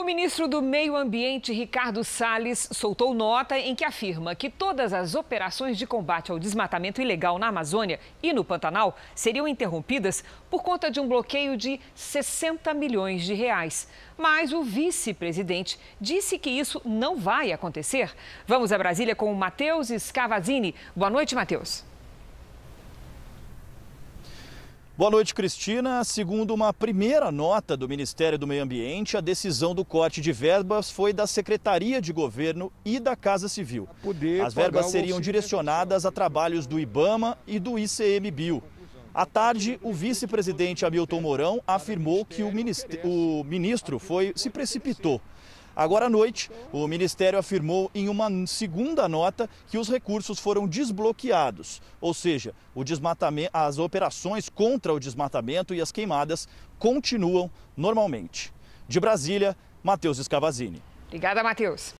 O ministro do Meio Ambiente, Ricardo Salles, soltou nota em que afirma que todas as operações de combate ao desmatamento ilegal na Amazônia e no Pantanal seriam interrompidas por conta de um bloqueio de 60 milhões de reais. Mas o vice-presidente disse que isso não vai acontecer. Vamos a Brasília com o Matheus Scavazini. Boa noite, Matheus. Boa noite, Cristina. Segundo uma primeira nota do Ministério do Meio Ambiente, a decisão do corte de verbas foi da Secretaria de Governo e da Casa Civil. As verbas seriam direcionadas a trabalhos do IBAMA e do ICMBio. À tarde, o vice-presidente Hamilton Mourão afirmou que o ministro, o ministro foi, se precipitou Agora à noite, o Ministério afirmou em uma segunda nota que os recursos foram desbloqueados, ou seja, o desmatamento, as operações contra o desmatamento e as queimadas continuam normalmente. De Brasília, Matheus Escavazini. Obrigada, Matheus.